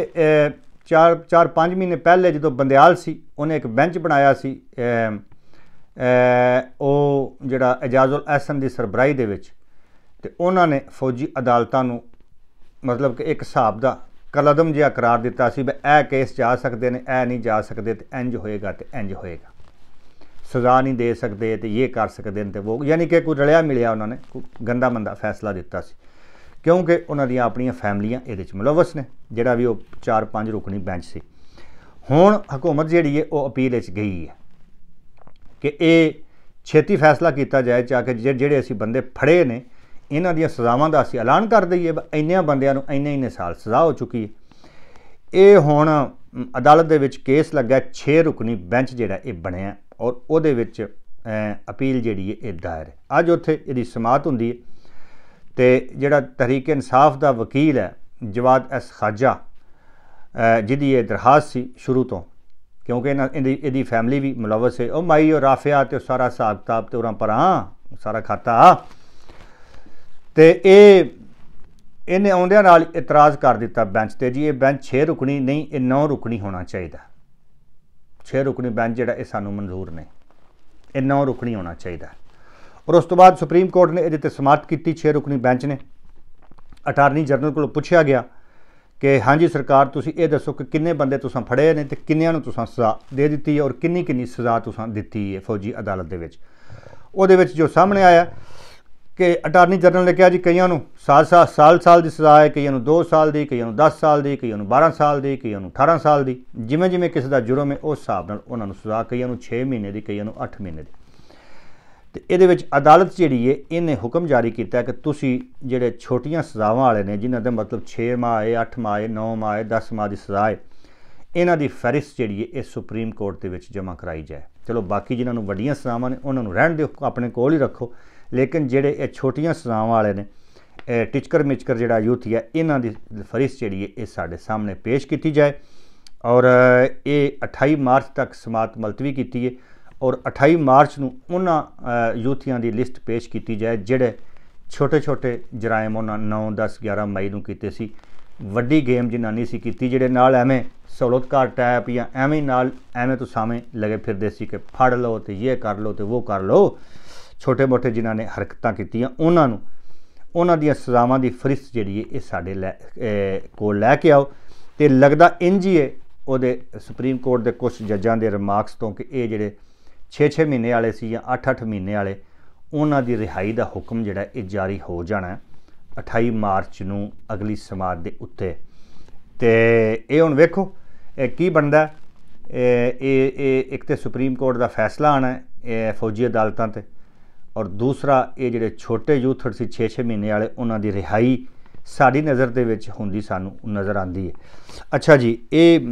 4 4 5 ਮਹੀਨੇ ਪਹਿਲੇ ਜਦੋਂ ਬੰਦਿਆਲ ਸੀ ਉਹਨੇ ਇੱਕ ਬੈਂਚ ਬਣਾਇਆ ਸੀ ਉਹ ਜਿਹੜਾ ਇਜਾਜ਼ੁਲ ਅਹਿਸਨ ਦੀ ਸਰਬਰਾਈ ਦੇ ਵਿੱਚ ਤੇ ਉਹਨਾਂ ਨੇ ਫੌਜੀ ਅਦਾਲਤਾਂ ਨੂੰ ਮਤਲਬ ਕਿ ਇੱਕ ਹਿਸਾਬ ਦਾ ਕਲਦਮ ਜਿਹਾ ਕਰਾਰ ਦਿੱਤਾ ਸੀ ਵੀ ਇਹ ਕੇਸ ਜਾ ਸਕਦੇ ਨੇ ਇਹ ਨਹੀਂ ਜਾ ਸਕਦੇ ਤੇ ਇੰਜ ਹੋਏਗਾ ਤੇ ਇੰਜ ਹੋਏਗਾ ਸਜ਼ਾ ਨਹੀਂ ਦੇ ਸਕਦੇ ਤੇ ਇਹ ਕਰ ਸਕਦੇ ਨੇ ਤੇ ਉਹ ਯਾਨੀ ਕਿ ਕੋਈ ਰਲਿਆ ਮਿਲਿਆ ਉਹਨਾਂ ਨੇ ਗੰਦਾ ਮੰਦਾ ਫੈਸਲਾ ਦਿੱਤਾ ਸੀ ਕਿਉਂਕਿ ਉਹਨਾਂ ਦੀਆਂ ਆਪਣੀਆਂ ਫੈਮਲੀਆਂ ਇਹਦੇ 'ਚ ਮਲਵਸ ਨੇ ਜਿਹੜਾ ਵੀ ਉਹ 4-5 ਰੁਕਣੀ ਬੈਂਚ ਸੀ ਹੁਣ ਹਕੂਮਤ ਜਿਹੜੀ ਹੈ ਉਹ ਅਪੀਲ ਵਿੱਚ ਗਈ ਹੈ ਕਿ ਇਹ ਛੇਤੀ ਫੈਸਲਾ ਕੀਤਾ ਜਾਏ ਚਾ ਕੇ ਜਿਹੜੇ ਅਸੀਂ ਬੰਦੇ ਫੜੇ ਨੇ ਇਹਨਾਂ ਦੀਆਂ ਸਜ਼ਾਵਾਂ ਦਾ ਅਸੀਂ ਐਲਾਨ ਕਰ ਦਈਏ ਇੰਨਿਆਂ ਬੰਦਿਆਂ ਨੂੰ ਇੰਨੇ ਇੰਨੇ ਸਾਲ ਸਜ਼ਾ ਹੋ ਚੁੱਕੀ ਹੈ ਇਹ ਹੁਣ ਅਦਾਲਤ ਦੇ ਵਿੱਚ ਕੇਸ ਲੱਗਾ 6 ਰੁਕਨੀ ਬੈਂਚ ਜਿਹੜਾ ਇਹ ਬਣਿਆ ਔਰ ਉਹਦੇ ਵਿੱਚ ਅਪੀਲ ਜਿਹੜੀ ਹੈ ਇਹ ਦਾਇਰ ਅੱਜ ਉੱਥੇ ਇਹਦੀ ਸਮਾਤ ਹੁੰਦੀ ਹੈ ਤੇ ਜਿਹੜਾ ਤਹਰੀਕ ਇਨਸਾਫ ਦਾ ਵਕੀਲ ਹੈ ਜਵਾਦ ਐਸ ਖਾਜਾ ਜਿਹਦੀ ਇਹ ਦਰਖਾਸਤ ਸੀ ਸ਼ੁਰੂ ਤੋਂ ਕਿਉਂਕਿ ਇਹਦੀ ਇਹਦੀ ਫੈਮਿਲੀ ਵੀ ਮਲਵਸ ਹੈ ਉਹ ਮਾਈ ਔਰ ਰਾਫਿਆ ਤੇ ਸਾਰਾ ਹਿਸਾਬ ਕਿਤਾਬ ਤੇ ਉਰਾਂ ਪਰਾਂ ਸਾਰਾ ਖਾਤਾ ਤੇ ਇਹ ਇਹਨੇ ਆਉਂਦਿਆਂ ਨਾਲ ਇਤਰਾਜ਼ ਕਰ ਦਿੱਤਾ ਬੈਂਚ ਤੇ ਜੀ ਇਹ ਬੈਂਚ 6 ਰੁਕਣੀ ਨਹੀਂ ਇਹ 9 ਰੁਕਣੀ ਹੋਣਾ ਚਾਹੀਦਾ 6 ਰੁਕਣੀ ਬੈਂਚ ਜਿਹੜਾ ਇਹ ਸਾਨੂੰ ਮਨਜ਼ੂਰ ਨਹੀਂ ਇਹ 9 ਰੁਕਣੀ ਹੋਣਾ ਚਾਹੀਦਾ ਔਰ ਉਸ ਤੋਂ ਬਾਅਦ ਸੁਪਰੀਮ ਕੋਰਟ ਨੇ ਇਹਦੇ ਤੇ ਸਮਾਪਤ ਕੀਤੀ 6 ਰੁਕਨੀ ਬੈਂਚ ਨੇ ਅਟਾਰਨੀ ਜਨਰਲ ਕੋਲ ਪੁੱਛਿਆ ਗਿਆ ਕਿ ਹਾਂਜੀ ਸਰਕਾਰ ਤੁਸੀਂ ਇਹ ਦੱਸੋ ਕਿ ਕਿੰਨੇ ਬੰਦੇ ਤੁਸੀਂ ਫੜੇ ਨੇ ਤੇ ਕਿੰਨਿਆਂ ਨੂੰ ਤੁਸੀਂ ਸਜ਼ਾ ਦੇ ਦਿੱਤੀ ਔਰ ਕਿੰਨੀ ਕਿੰਨੀ ਸਜ਼ਾ ਤੁਸੀਂ ਦਿੱਤੀ ਹੈ ਫੌਜੀ ਅਦਾਲਤ ਦੇ ਵਿੱਚ ਉਹਦੇ ਵਿੱਚ ਜੋ ਸਾਹਮਣੇ ਆਇਆ ਕਿ ਅਟਾਰਨੀ ਜਨਰਲ ਨੇ ਕਿਹਾ ਜੀ ਕਈਆਂ ਨੂੰ ਸਾਲ 7 ਸਾਲ-ਸਾਲ ਦੀ ਸਜ਼ਾ ਹੈ ਕਈਆਂ ਨੂੰ 2 ਸਾਲ ਦੀ ਕਈਆਂ ਨੂੰ 10 ਸਾਲ ਦੀ ਕਈਆਂ ਨੂੰ 12 ਸਾਲ ਦੀ ਕਈਆਂ ਨੂੰ 18 ਸਾਲ ਦੀ ਜਿਵੇਂ ਜਿਵੇਂ ਕਿਸੇ ਦਾ ਜੁਰਮ ਹੈ ਉਸ ਹਿਸਾਬ ਨਾਲ ਉਹਨਾਂ ਨੂੰ ਸਜ਼ਾ ਕਈਆਂ ਨੂੰ 6 ਮਹੀਨੇ ਦੀ ਕਈਆਂ ਨੂੰ 8 ਮਹੀਨੇ ਦੀ ਤੇ ਇਹਦੇ ਵਿੱਚ ਅਦਾਲਤ ਜਿਹੜੀ ਏ ਇਹਨੇ ਹੁਕਮ ਜਾਰੀ ਕੀਤਾ ਕਿ ਤੁਸੀਂ ਜਿਹੜੇ ਛੋਟੀਆਂ ਸਜ਼ਾਵਾਂ ਵਾਲੇ ਨੇ ਜਿਨ੍ਹਾਂ ਦੇ ਮਤਲਬ 6 ਮਾਹ ਏ 8 ਮਾਹ ਏ 9 ਮਾਹ ਏ 10 ਮਾਹ ਦੀ ਸਜ਼ਾ ਏ ਇਹਨਾਂ ਦੀ ਫੈਰਿਸ ਜਿਹੜੀ ਏ ਇਹ ਸੁਪਰੀਮ ਕੋਰਟ ਦੇ ਵਿੱਚ ਜਮ੍ਹਾਂ ਕਰਾਈ ਜਾਏ ਚਲੋ ਬਾਕੀ ਜਿਨ੍ਹਾਂ ਨੂੰ ਵੱਡੀਆਂ ਸਜ਼ਾਵਾਂ ਨੇ ਉਹਨਾਂ ਨੂੰ ਰਹਿਣ ਦਿਓ ਆਪਣੇ ਕੋਲ ਹੀ ਰੱਖੋ ਲੇਕਿਨ ਜਿਹੜੇ ਇਹ ਛੋਟੀਆਂ ਸਜ਼ਾਵਾਂ ਵਾਲੇ ਨੇ ਇਹ ਟਿਚਕਰ ਮਿਚਕਰ ਜਿਹੜਾ ਯੂਥ ਹੈ ਇਹਨਾਂ ਦੀ ਫਰਿਸ ਜਿਹੜੀ ਹੈ ਇਹ ਸਾਡੇ ਸਾਹਮਣੇ ਪੇਸ਼ ਕੀਤੀ ਜਾਏ ਔਰ ਇਹ 28 ਮਾਰਚ ਤੱਕ ਸਮਾਤ ਮਲਤਵੀ ਕੀਤੀ ਹੈ ਔਰ 28 ਮਾਰਚ ਨੂੰ ਉਹਨਾਂ ਯੂਥੀਆਂ ਦੀ ਲਿਸਟ ਪੇਸ਼ ਕੀਤੀ ਜਾਏ ਜਿਹੜੇ ਛੋਟੇ-ਛੋਟੇ ਜਰਾਇਮ ਉਹਨਾਂ 9 10 11 ਮਈ ਨੂੰ ਕੀਤੇ ਸੀ ਵੱਡੀ ਗੇਮ ਜਿਨ੍ਹਾਂ ਨਹੀਂ ਸੀ ਕੀਤੀ ਜਿਹੜੇ ਨਾਲ ਐਵੇਂ ਸਹੂਲਤਕਾਰ ਟੈਪ ਜਾਂ ਐਵੇਂ ਨਾਲ ਐਵੇਂ ਤੋਂ ਸਾਵੇਂ ਲਗੇ ਫਿਰਦੇ ਸੀ ਕਿ ਫੜ ਲਓ ਤੇ ਇਹ ਕਰ ਲਓ ਤੇ ਉਹ ਕਰ ਲਓ ਛੋਟੇ-ਮੋਟੇ ਜਿਨ੍ਹਾਂ ਨੇ ਹਰਕਤਾਂ ਕੀਤੀਆਂ ਉਹਨਾਂ ਨੂੰ ਉਹਨਾਂ ਦੀਆਂ ਸਜ਼ਾਵਾਂ ਦੀ ਫਰਿਸਤ ਜਿਹੜੀ ਹੈ ਇਹ ਸਾਡੇ ਕੋਲ ਲੈ ਕੇ ਆਓ ਤੇ ਲੱਗਦਾ ਇੰਜ ਹੀ ਹੈ ਉਹਦੇ ਸੁਪਰੀਮ ਕੋਰਟ ਦੇ ਕੁਝ ਜੱਜਾਂ ਦੇ ਰਿਮਾਰਕਸ ਤੋਂ ਕਿ ਇਹ ਜਿਹੜੇ 6-6 ਮਹੀਨੇ ਵਾਲੇ ਸੀ ਜਾਂ 8-8 ਮਹੀਨੇ ਵਾਲੇ ਉਹਨਾਂ ਦੀ ਰਿਹਾਈ ਦਾ ਹੁਕਮ ਜਿਹੜਾ ਇਹ ਜਾਰੀ ਹੋ ਜਾਣਾ 28 ਮਾਰਚ ਨੂੰ ਅਗਲੀ ਸਮਾਦ ਦੇ ਉੱਤੇ ਤੇ ਇਹ ਹੁਣ ਵੇਖੋ ਇਹ ਕੀ ਬਣਦਾ ਇਹ ਇਹ ਇੱਕ ਤੇ ਸੁਪਰੀਮ ਕੋਰਟ ਦਾ ਫੈਸਲਾ ਆਣਾ ਇਹ ਫੌਜੀ ਅਦਾਲਤਾਂ ਤੇ ਔਰ ਦੂਸਰਾ ਇਹ ਜਿਹੜੇ ਛੋਟੇ ਯੂਥਰ ਸੀ 6-6 ਮਹੀਨੇ ਵਾਲੇ ਉਹਨਾਂ ਦੀ ਰਿਹਾਈ ਸਾਡੀ ਨਜ਼ਰ ਦੇ ਵਿੱਚ ਹੁੰਦੀ ਸਾਨੂੰ ਨਜ਼ਰ ਆਂਦੀ ਹੈ ਅੱਛਾ ਜੀ ਇਹ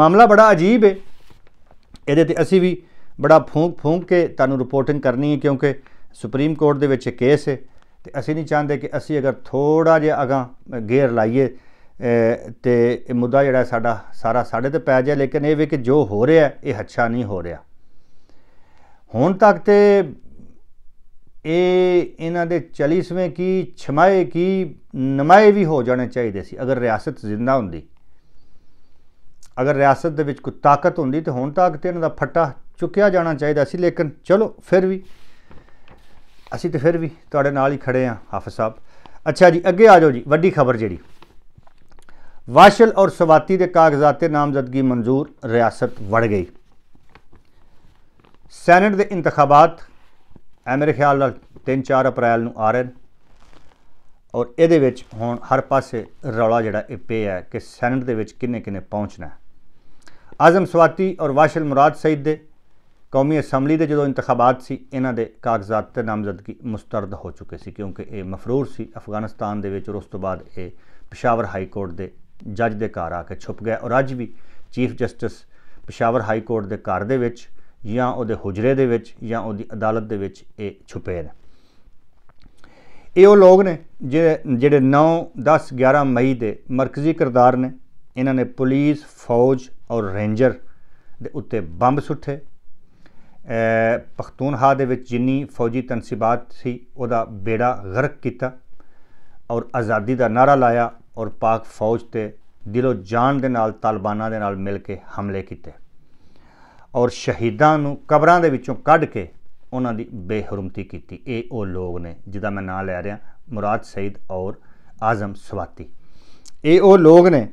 ਮਾਮਲਾ ਬੜਾ ਅਜੀਬ ਹੈ ਇਹਦੇ ਤੇ ਅਸੀਂ ਵੀ ਬੜਾ ਫੂੰਕ ਫੂੰਕ ਕੇ ਤੁਹਾਨੂੰ ਰਿਪੋਰਟਿੰਗ ਕਰਨੀ ਹੈ ਕਿਉਂਕਿ ਸੁਪਰੀਮ ਕੋਰਟ ਦੇ ਵਿੱਚ ਕੇਸ ਹੈ ਤੇ ਅਸੀਂ ਨਹੀਂ ਚਾਹੁੰਦੇ ਕਿ ਅਸੀਂ ਅਗਰ ਥੋੜਾ ਜਿਹਾ ਅਗਾ ਗੇਅਰ ਲਾਈਏ ਤੇ ਇਹ ਮੁੱਦਾ ਜਿਹੜਾ ਸਾਡਾ ਸਾਰਾ ਸਾਡੇ ਤੇ ਪੈ ਜਾਏ ਲੇਕਿਨ ਇਹ ਵੀ ਕਿ ਜੋ ਹੋ ਰਿਹਾ ਇਹ ਅੱਛਾ ਨਹੀਂ ਹੋ ਰਿਹਾ ਹੁਣ ਤੱਕ ਤੇ ਇਹ ਇਹਨਾਂ ਦੇ 40ਵੇਂ ਕੀ ਛਮਾਏ ਕੀ ਨਮਾਏ ਵੀ ਹੋ ਜਾਣੇ ਚਾਹੀਦੇ ਸੀ ਅਗਰ ਰਿਆਸਤ ਜ਼ਿੰਦਾ ਹੁੰਦੀ ਅਗਰ ਰਿਆਸਤ ਦੇ ਵਿੱਚ ਕੋਈ ਤਾਕਤ ਹੁੰਦੀ ਤੇ ਹੁਣ ਤੱਕ ਤੇ ਇਹਨਾਂ ਦਾ ਫੱਟਾ ਚੁੱਕਿਆ ਜਾਣਾ ਚਾਹੀਦਾ ਸੀ ਲੇਕਿਨ ਚਲੋ ਫਿਰ ਵੀ ਅਸੀਂ ਤੇ ਫਿਰ ਵੀ ਤੁਹਾਡੇ ਨਾਲ ਹੀ ਖੜੇ ਆ ਹਾਫਿਜ਼ ਸਾਹਿਬ ਅੱਛਾ ਜੀ ਅੱਗੇ ਆ ਜਾਓ ਜੀ ਵੱਡੀ ਖਬਰ ਜਿਹੜੀ ਵਾਸ਼ਲ ਔਰ ਸਵਾਤੀ ਦੇ ਕਾਗਜ਼ਾਤ ਤੇ ਨਾਮਜ਼ਦਗੀ ਮਨਜ਼ੂਰ ਰਿਆਸਤ ਵੜ ਗਈ ਸੈਨੇਟ ਦੇ ਇੰਤਖਾਬਾਤ ਐ ਮੇਰੇ ਖਿਆਲ ਨਾਲ 3-4 ਅਪ੍ਰੈਲ ਨੂੰ ਆ ਰਹੇ ਨੇ ਔਰ ਇਹਦੇ ਵਿੱਚ ਹੁਣ ਹਰ ਪਾਸੇ ਰੌਲਾ ਜਿਹੜਾ ਇਹ ਪਿਆ ਹੈ ਕਿ ਸੈਨੇਟ ਦੇ ਵਿੱਚ ਕਿੰਨੇ ਕਿੰਨੇ ਪਹੁੰਚਣਾ ਆਜ਼ਮ ਸਵਾਤੀ ਔਰ ਵਾਸ਼ਲ ਮੁਰਾਦ ਸਈਦ ਦੇ ਕੌਮੀ ਅਸੈਂਬਲੀ ਦੇ ਜਦੋਂ ਇੰਤਖਾਬਾਤ ਸੀ ਇਹਨਾਂ ਦੇ ਕਾਗਜ਼ਾਤ ਤੇ ਨਾਮਜ਼ਦਗੀ ਮੁਸਤਰਦ ਹੋ ਚੁੱਕੇ ਸੀ ਕਿਉਂਕਿ ਇਹ ਮਫਰੂਰ ਸੀ ਅਫਗਾਨਿਸਤਾਨ ਦੇ ਵਿੱਚ ਔਰ ਉਸ ਤੋਂ ਬਾਅਦ ਇਹ ਪਸ਼ਾਵਰ ਹਾਈ ਕੋਰਟ ਦੇ ਜੱਜ ਦੇ ਘਰ ਆ ਕੇ ਛੁਪ ਗਿਆ ਔਰ ਅੱਜ ਵੀ chief justice Peshawar high court ਦੇ ਘਰ ਦੇ ਵਿੱਚ ਜਾਂ ਉਹਦੇ ਹੁਜਰੇ ਦੇ ਵਿੱਚ ਜਾਂ ਉਹਦੀ ਅਦਾਲਤ ਦੇ ਵਿੱਚ ਇਹ ਛੁਪੇ ਨੇ ਇਹ ਉਹ ਲੋਕ ਨੇ ਜਿਹੜੇ 9 10 11 ਮਈ ਦੇ ਮਰਕਜ਼ੀ ਕਿਰਦਾਰ ਨੇ ਇਹਨਾਂ ਨੇ ਪੁਲਿਸ ਫੌਜ ਔਰ ਰੇਂਜਰ ਦੇ ਉੱਤੇ ਬੰਬ ਸੁੱਟੇ ਪਖਤੂਨਹਾ ਦੇ ਵਿੱਚ ਜਿੰਨੀ ਫੌਜੀ ਤਨਸੀਬਾਤ ਸੀ ਉਹਦਾ ਬੇੜਾ ਗਰਕ ਕੀਤਾ ਔਰ ਆਜ਼ਾਦੀ ਦਾ ਨਾਰਾ ਲਾਇਆ ਔਰ ਪਾਕ ਫੌਜ ਤੇ ਦਿਲੋਂ ਜਾਨ ਦੇ ਨਾਲ ਤਾਲਬਾਨਾਂ ਦੇ ਨਾਲ ਮਿਲ ਕੇ ਹਮਲੇ ਕੀਤੇ ਔਰ ਸ਼ਹੀਦਾਂ ਨੂੰ ਕਬਰਾਂ ਦੇ ਵਿੱਚੋਂ ਕੱਢ ਕੇ ਉਹਨਾਂ ਦੀ ਬੇਹਰਮਤੀ ਕੀਤੀ ਇਹ ਉਹ ਲੋਕ ਨੇ ਜਿਹਦਾ ਮੈਂ ਨਾਮ ਲੈ ਰਿਹਾ ਮੁਰਾਦ ਸਈਦ ਔਰ ਆਜ਼ਮ ਸਵਾਤੀ ਇਹ ਉਹ ਲੋਕ ਨੇ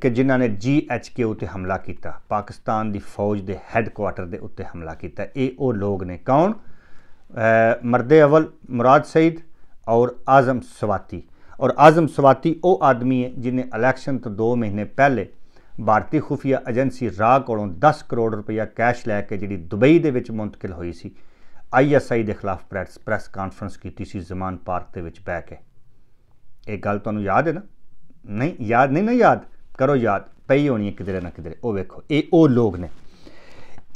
ਕਿ ਜਿਨ੍ਹਾਂ ਨੇ GHQ ਉਤੇ ਹਮਲਾ ਕੀਤਾ ਪਾਕਿਸਤਾਨ ਦੀ ਫੌਜ ਦੇ ਹੈੱਡਕੁਆਰਟਰ ਦੇ ਉੱਤੇ ਹਮਲਾ ਕੀਤਾ ਇਹ ਉਹ ਲੋਕ ਨੇ ਕੌਣ ਮਰਦੇ ਅਵਲ ਮੁਰਾਦ ਸੈਦ ਔਰ ਆਜ਼ਮ ਸਵਾਤੀ ਔਰ ਆਜ਼ਮ ਸਵਾਤੀ ਉਹ ਆਦਮੀ ਹੈ ਜਿਨੇ ਇਲੈਕਸ਼ਨ ਤੋਂ 2 ਮਹੀਨੇ ਪਹਿਲੇ ਭਾਰਤੀ ਖੁਫੀਆ ਏਜੰਸੀ ਰਾ ਕੋਲੋਂ 10 ਕਰੋੜ ਰੁਪਇਆ ਕੈਸ਼ ਲੈ ਕੇ ਜਿਹੜੀ ਦੁਬਈ ਦੇ ਵਿੱਚ ਮੁੰਤਕਿਲ ਹੋਈ ਸੀ ਆਈਐਸਆਈ ਦੇ ਖਿਲਾਫ ਪ੍ਰੈਸ ਪ੍ਰੈਸ ਕਾਨਫਰੰਸ ਕੀਤੀ ਸੀ ਜ਼ਮਾਨ ਪਾਰਕ ਦੇ ਵਿੱਚ ਬੈ ਕੇ ਇਹ ਗੱਲ ਤੁਹਾਨੂੰ ਯਾਦ ਹੈ ਨਾ ਨਹੀਂ ਯਾਦ ਨਹੀਂ ਨਾ ਯਾਦ ਕਰੋ ਯਾਦ ਪਈ ਹੋਣੀ ਹੈ ਕਿਧਰੇ ਨਾ ਕਿਧਰੇ ਉਹ ਵੇਖੋ ਇਹ ਉਹ ਲੋਕ ਨੇ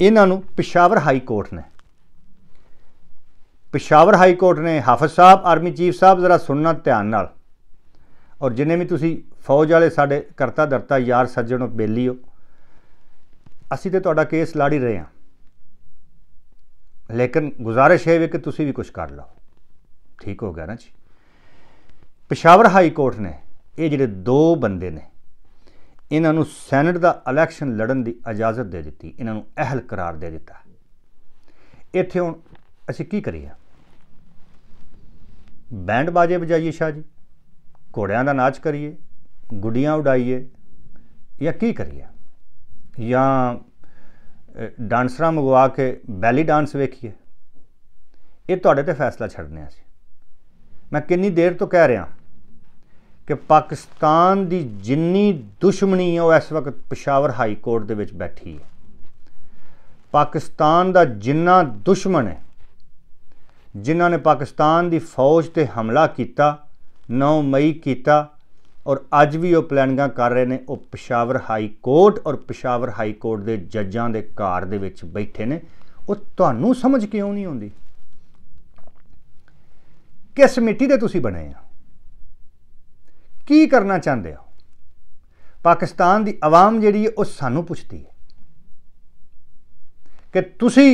ਇਹਨਾਂ ਨੂੰ ਪਿਸ਼ਾਵਰ ਹਾਈ ਕੋਰਟ ਨੇ ਪਿਸ਼ਾਵਰ ਹਾਈ ਕੋਰਟ ਨੇ ਹਾਫਿਜ਼ ਸਾਹਿਬ ਆਰਮੀ ਚੀਫ ਸਾਹਿਬ ਜ਼ਰਾ ਸੁਣਨਾ ਧਿਆਨ ਨਾਲ ਔਰ ਜਿੰਨੇ ਵੀ ਤੁਸੀਂ ਫੌਜ ਵਾਲੇ ਸਾਡੇ ਕਰਤਾ ਦਰਤਾ ਯਾਰ ਸੱਜਣੋ ਬੇਲੀਓ ਅਸੀਂ ਤੇ ਤੁਹਾਡਾ ਕੇਸ ਲਾੜੀ ਰਹੇ ਹਾਂ ਲੇਕਿਨ ਗੁਜ਼ਾਰਿਸ਼ ਹੈ ਕਿ ਤੁਸੀਂ ਵੀ ਕੁਝ ਕਰ ਲਓ ਠੀਕ ਹੋ ਗਿਆ ਨਾ ਜੀ ਪਿਸ਼ਾਵਰ ਹਾਈ ਕੋਰਟ ਨੇ ਇਹ ਜਿਹੜੇ ਦੋ ਬੰਦੇ ਨੇ ਇਹਨਾਂ ਨੂੰ ਸੈਨੇਟ ਦਾ ਇਲੈਕਸ਼ਨ ਲੜਨ ਦੀ ਇਜਾਜ਼ਤ ਦੇ ਦਿੱਤੀ ਇਹਨਾਂ ਨੂੰ ਅਹਿਲ ਕਰਾਰ ਦੇ ਦਿੱਤਾ ਇੱਥੇ ਹੁਣ ਅਸੀਂ ਕੀ ਕਰੀਏ ਬੈਂਡ ਬਾਜੇ ਵਜਾਈਏ ਸ਼ਾਹ ਜੀ ਘੋੜਿਆਂ ਦਾ ਨਾਚ ਕਰੀਏ ਗੁੱਡੀਆਂ ਉਡਾਈਏ ਜਾਂ ਕੀ ਕਰੀਏ ਜਾਂ ਡਾਂਸਰਾਂ ਮੰਗਵਾ ਕੇ ਬੈਲੀ ਡਾਂਸ ਵੇਖੀਏ ਇਹ ਤੁਹਾਡੇ ਤੇ ਫੈਸਲਾ ਛੱਡਨੇ ਆ ਸੀ ਮੈਂ ਕਿੰਨੀ ਦੇਰ ਤੋਂ ਕਹਿ ਰਿਹਾ ਕਿ ਪਾਕਿਸਤਾਨ ਦੀ ਜਿੰਨੀ ਦੁਸ਼ਮਣੀ ਹੈ ਉਹ ਇਸ ਵਕਤ ਪਸ਼ਾਵਰ ਹਾਈ ਕੋਰਟ ਦੇ ਵਿੱਚ ਬੈਠੀ ਹੈ ਪਾਕਿਸਤਾਨ ਦਾ ਜਿੰਨਾ ਦੁਸ਼ਮਣ ਹੈ ਜਿਨ੍ਹਾਂ ਨੇ ਪਾਕਿਸਤਾਨ ਦੀ ਫੌਜ ਤੇ ਹਮਲਾ ਕੀਤਾ 9 ਮਈ ਕੀਤਾ ਔਰ ਅੱਜ ਵੀ ਉਹ ਪਲੈਨਿੰਗਾਂ ਕਰ ਰਹੇ ਨੇ ਉਹ ਪਸ਼ਾਵਰ ਹਾਈ ਕੋਰਟ ਔਰ ਪਸ਼ਾਵਰ ਹਾਈ ਕੋਰਟ ਦੇ ਜੱਜਾਂ ਦੇ ਘਰ ਦੇ ਵਿੱਚ ਬੈਠੇ ਨੇ ਉਹ ਤੁਹਾਨੂੰ ਸਮਝ ਕਿਉਂ ਨਹੀਂ ਆਉਂਦੀ ਕਿਸ ਮਿੱਟੀ ਦੇ ਤੁਸੀਂ ਬਣੇ ਆ ਕੀ ਕਰਨਾ ਚਾਹੁੰਦੇ ਹੋ ਪਾਕਿਸਤਾਨ ਦੀ ਆਵਾਮ ਜਿਹੜੀ ਹੈ ਉਹ ਸਾਨੂੰ ਪੁੱਛਦੀ ਹੈ ਕਿ ਤੁਸੀਂ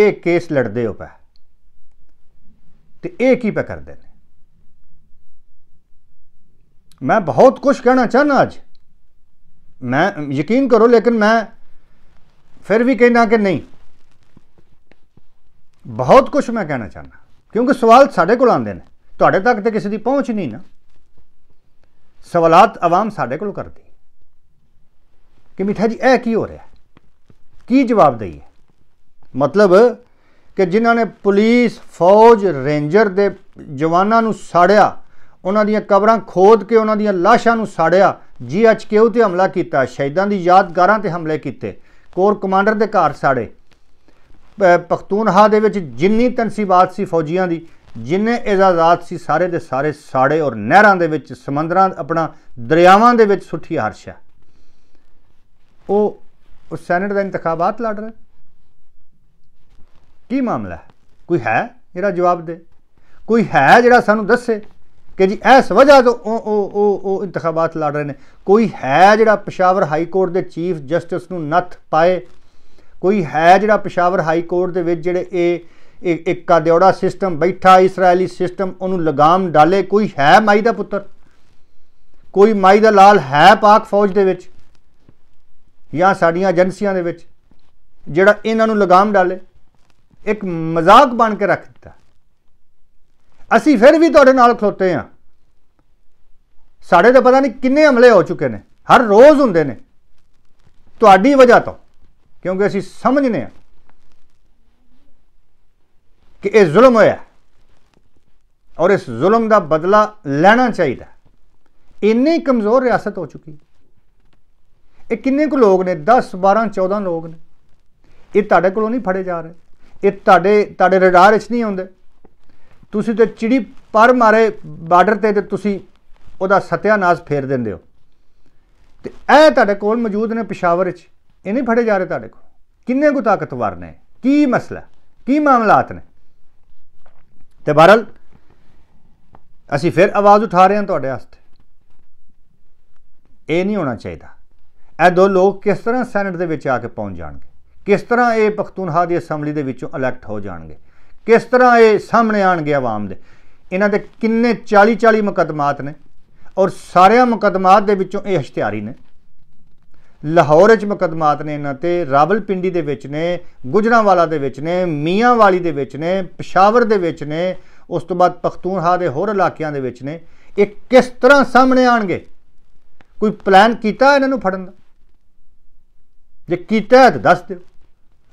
ਇਹ ਕੇਸ ਲੜਦੇ ਹੋ ਪਾ ਤੇ ਇਹ ਕੀ ਪਾ ਕਰਦੇ ਨੇ ਮੈਂ ਬਹੁਤ ਕੁਝ ਕਹਿਣਾ ਚਾਹਨਾ ਅੱਜ ਮੈਂ ਯਕੀਨ ਕਰੋ ਲੇਕਿਨ ਮੈਂ ਫਿਰ ਵੀ ਕਹਿਣਾ ਕਿ ਨਹੀਂ ਬਹੁਤ ਕੁਝ ਮੈਂ ਕਹਿਣਾ ਚਾਹਨਾ ਕਿਉਂਕਿ ਸਵਾਲ ਸਾਡੇ ਕੋਲ ਆਉਂਦੇ ਨੇ ਤੁਹਾਡੇ ਤੱਕ ਤੇ ਕਿਸੇ ਦੀ ਪਹੁੰਚ ਨਹੀਂ ਨਾ ਸਵਾਲਾਤ ਆਵਾਮ ਸਾਡੇ ਕੋਲ ਕਰਦੀ ਕਿ ਮਿੱਠਾ ਜੀ ਇਹ ਕੀ ਹੋ ਰਿਹਾ ਕੀ ਜਵਾਬ ਦਈਏ ਮਤਲਬ ਕਿ ਜਿਨ੍ਹਾਂ ਨੇ ਪੁਲਿਸ ਫੌਜ ਰੇਂਜਰ ਦੇ ਜਵਾਨਾਂ ਨੂੰ ਸਾੜਿਆ ਉਹਨਾਂ ਦੀਆਂ ਕਬਰਾਂ ਖੋਦ ਕੇ ਉਹਨਾਂ ਦੀਆਂ ਲਾਸ਼ਾਂ ਨੂੰ ਸਾੜਿਆ ਜੀਐਚਕਿਊ ਤੇ ਹਮਲਾ ਕੀਤਾ ਸ਼ਹੀਦਾਂ ਦੀ ਯਾਦਗਾਰਾਂ ਤੇ ਹਮਲੇ ਕੀਤੇ ਕੋਰ ਕਮਾਂਡਰ ਦੇ ਘਰ ਸਾੜੇ ਪਖਤੂਨਹਾ ਦੇ ਵਿੱਚ ਜਿੰਨੀ ਤਨਸੀਬਾਤ ਸੀ ਫੌਜੀਆਂ ਦੀ ਜਿੰਨੇ ਇਜਾਜ਼ਾਤ ਸੀ ਸਾਰੇ ਦੇ ਸਾਰੇ ਸਾੜੇ ਔਰ ਨਹਿਰਾਂ ਦੇ ਵਿੱਚ ਸਮੁੰਦਰਾਂ ਆਪਣਾ ਦਰਿਆਵਾਂ ਦੇ ਵਿੱਚ ਸੁੱਠੀ ਹਰਸ਼ਾ ਉਹ ਉਹ ਸੈਨੇਟ ਦਾ ਇੰਤਖਾਬਾਤ ਲੜ ਰਿਹਾ ਕੀ ਮਾਮਲਾ ਹੈ ਕੋਈ ਹੈ ਜਿਹੜਾ ਜਵਾਬ ਦੇ ਕੋਈ ਹੈ ਜਿਹੜਾ ਸਾਨੂੰ ਦੱਸੇ ਕਿ ਜੀ ਇਸ ਵਜ੍ਹਾ ਤੋਂ ਉਹ ਉਹ ਉਹ ਉਹ ਇੰਤਖਾਬਾਤ ਲੜ ਰਹੇ ਨੇ ਕੋਈ ਹੈ ਜਿਹੜਾ ਪਸ਼ਾਵਰ ਹਾਈ ਕੋਰਟ ਦੇ ਚੀਫ ਜਸਟਿਸ ਨੂੰ ਨੱਥ ਪਾਏ ਕੋਈ ਹੈ ਜਿਹੜਾ ਪਸ਼ਾਵਰ ਹਾਈ ਕੋਰਟ ਦੇ ਵਿੱਚ ਜਿਹੜੇ ਇਹ ਇੱਕ ਕਾ ਦਿਉੜਾ ਸਿਸਟਮ ਬੈਠਾ ਇਸرائیਲੀ ਸਿਸਟਮ ਉਹਨੂੰ ਲਗਾਮ ਡਾਲੇ ਕੋਈ ਹੈ ਮਾਈ ਦਾ ਪੁੱਤਰ ਕੋਈ ਮਾਈ ਦਾ ਲਾਲ ਹੈ ਪਾਕ ਫੌਜ ਦੇ ਵਿੱਚ ਜਾਂ ਸਾਡੀਆਂ ਏਜੰਸੀਆਂ ਦੇ ਵਿੱਚ ਜਿਹੜਾ ਇਹਨਾਂ ਨੂੰ ਲਗਾਮ ਡਾਲੇ ਇੱਕ ਮਜ਼ਾਕ ਬਣ ਕੇ ਰੱਖ ਦਿੱਤਾ ਅਸੀਂ ਫਿਰ ਵੀ ਤੁਹਾਡੇ ਨਾਲ ਖਲੋਤੇ ਆ ਸਾਡੇ ਤਾਂ ਪਤਾ ਨਹੀਂ ਕਿੰਨੇ ਹਮਲੇ ਹੋ ਚੁੱਕੇ ਨੇ ਹਰ ਰੋਜ਼ ਹੁੰਦੇ ਨੇ ਤੁਹਾਡੀ ਵਜ੍ਹਾ ਤੋਂ ਕਿਉਂਕਿ ਅਸੀਂ ਸਮਝਨੇ ਆ ਕਿ ਇਹ ਜ਼ੁਲਮ ਹੋਇਆ ਔਰ ਇਸ ਜ਼ੁਲਮ ਦਾ ਬਦਲਾ ਲੈਣਾ ਚਾਹੀਦਾ ਇੰਨੀ ਕਮਜ਼ੋਰ ਰਿਆਸਤ ਹੋ ਚੁੱਕੀ ਇਹ ਕਿੰਨੇ ਕੁ ਲੋਕ ਨੇ 10 12 14 ਲੋਕ ਨੇ ਇਹ ਤੁਹਾਡੇ ਕੋਲੋਂ ਨਹੀਂ ਫੜੇ ਜਾ ਰਹੇ ਇਹ ਤੁਹਾਡੇ ਤੁਹਾਡੇ ਰਡਾਰ ਵਿੱਚ ਨਹੀਂ ਆਉਂਦੇ ਤੁਸੀਂ ਤੇ ਚਿੜੀ ਪਰ ਮਾਰੇ ਬਾਰਡਰ ਤੇ ਤੇ ਤੁਸੀਂ ਉਹਦਾ ਸਤਿਆਨਾਸ਼ ਫੇਰ ਦਿੰਦੇ ਹੋ ਤੇ ਇਹ ਤੁਹਾਡੇ ਕੋਲ ਮੌਜੂਦ ਨੇ ਪਿਸ਼ਾਵਰ ਵਿੱਚ ਇਹ ਨਹੀਂ ਫੜੇ ਜਾ ਰਹੇ ਤੁਹਾਡੇ ਕੋਲ ਕਿੰਨੇ ਕੁ ਤਾਕਤਵਰ ਨੇ ਕੀ ਮਸਲਾ ਕੀ ਮਾਮਲਾਤ ਨੇ ਤੇ ਬਹਰਲ ਅਸੀਂ ਫਿਰ ਆਵਾਜ਼ ਉਠਾ ਰਹੇ ਹਾਂ ਤੁਹਾਡੇ ਵਾਸਤੇ ਇਹ ਨਹੀਂ ਹੋਣਾ ਚਾਹੀਦਾ ਇਹ ਦੋ ਲੋਕ ਕਿਸ ਤਰ੍ਹਾਂ ਸੈਨੇਟ ਦੇ ਵਿੱਚ ਆ ਕੇ ਪਹੁੰਚ ਜਾਣਗੇ ਕਿਸ ਤਰ੍ਹਾਂ ਇਹ ਪਖਤੂਨਹਾ ਦੀ ਅਸੈਂਬਲੀ ਦੇ ਵਿੱਚੋਂ ਇਲੈਕਟ ਹੋ ਜਾਣਗੇ ਕਿਸ ਤਰ੍ਹਾਂ ਇਹ ਸਾਹਮਣੇ ਆਣਗੇ ਆਵਾਮ ਦੇ ਇਹਨਾਂ ਦੇ ਕਿੰਨੇ 40 40 ਮੁਕਦਮਾਤ ਨੇ ਔਰ ਸਾਰਿਆਂ ਮੁਕਦਮਾਤ ਦੇ ਵਿੱਚੋਂ ਇਹ ਹਸ਼ਤਿਆਰੀ ਨੇ ਲਾਹੌਰ ਵਿੱਚ ਮੁਕਦਮਾਤ ਨੇ ਇਹਨਾਂ ਤੇ ਰਾਵਲਪਿੰਡੀ ਦੇ ਵਿੱਚ ਨੇ ਗੁਜਰਾਂਵਾਲਾ ਦੇ ਵਿੱਚ ਨੇ ਮੀਆਂਵਾਲੀ ਦੇ ਵਿੱਚ ਨੇ ਪਸ਼ਾਵਰ ਦੇ ਵਿੱਚ ਨੇ ਉਸ ਤੋਂ ਬਾਅਦ ਪਖਤੂਨਹਾ ਦੇ ਹੋਰ ਇਲਾਕਿਆਂ ਦੇ ਵਿੱਚ ਨੇ ਇਹ ਕਿਸ ਤਰ੍ਹਾਂ ਸਾਹਮਣੇ ਆਣਗੇ ਕੋਈ ਪਲਾਨ ਕੀਤਾ ਇਹਨਾਂ ਨੂੰ ਫੜਨ ਦਾ ਜੇ ਕੀਤਾ ਤਾਂ ਦੱਸ ਦਿਓ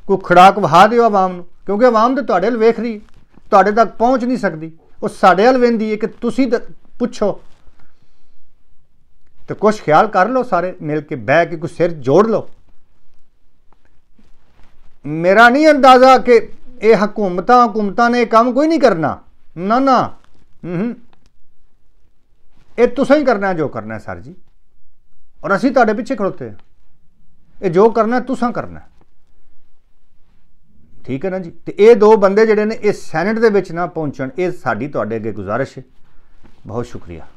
ਕੋਈ ਖੜਾਕ ਵਹਾ ਦਿਓ ਆਵਾਮ ਨੂੰ ਕਿਉਂਕਿ ਆਵਾਮ ਤੇ ਤੁਹਾਡੇ ਵੱਲ ਵੇਖ ਰਹੀ ਤੁਹਾਡੇ ਤੱਕ ਪਹੁੰਚ ਨਹੀਂ ਸਕਦੀ ਉਹ ਸਾਡੇ ਵੱਲ ਵੇਂਦੀ ਹੈ ਕਿ ਤੁਸੀਂ ਪੁੱਛੋ ਤੇ ਕੁਝ ਖਿਆਲ ਕਰ ਲਓ ਸਾਰੇ ਮਿਲ ਕੇ ਬਹਿ ਕੇ ਕੁਝ ਸਿਰ ਜੋੜ ਲਓ ਮੇਰਾ ਨਹੀਂ ਅੰਦਾਜ਼ਾ ਕਿ ਇਹ ਹਕੂਮਤਾਂ ਹਕੂਮਤਾਂ ਨੇ ਕੰਮ ਕੋਈ ਨਹੀਂ ਕਰਨਾ ਨਾ ਨਾ ਹੂੰ ਇਹ ਤੁਸੀਂ ਹੀ ਕਰਨਾ ਜੋ ਕਰਨਾ ਸਰ ਜੀ ਔਰ ਅਸੀਂ ਤੁਹਾਡੇ ਪਿੱਛੇ ਖੜੋਤੇ ਆ ਇਹ ਜੋ ਕਰਨਾ ਤੁਸੀਂ ਕਰਨਾ ਠੀਕ ਹੈ ਨਾ ਜੀ ਤੇ ਇਹ ਦੋ ਬੰਦੇ ਜਿਹੜੇ ਨੇ ਇਹ ਸੈਨੇਟ ਦੇ ਵਿੱਚ ਨਾ ਪਹੁੰਚਣ ਇਹ ਸਾਡੀ ਤੁਹਾਡੇ ਅੱਗੇ ਗੁਜ਼ਾਰਿਸ਼ ਹੈ ਬਹੁਤ ਸ਼ੁਕਰੀਆ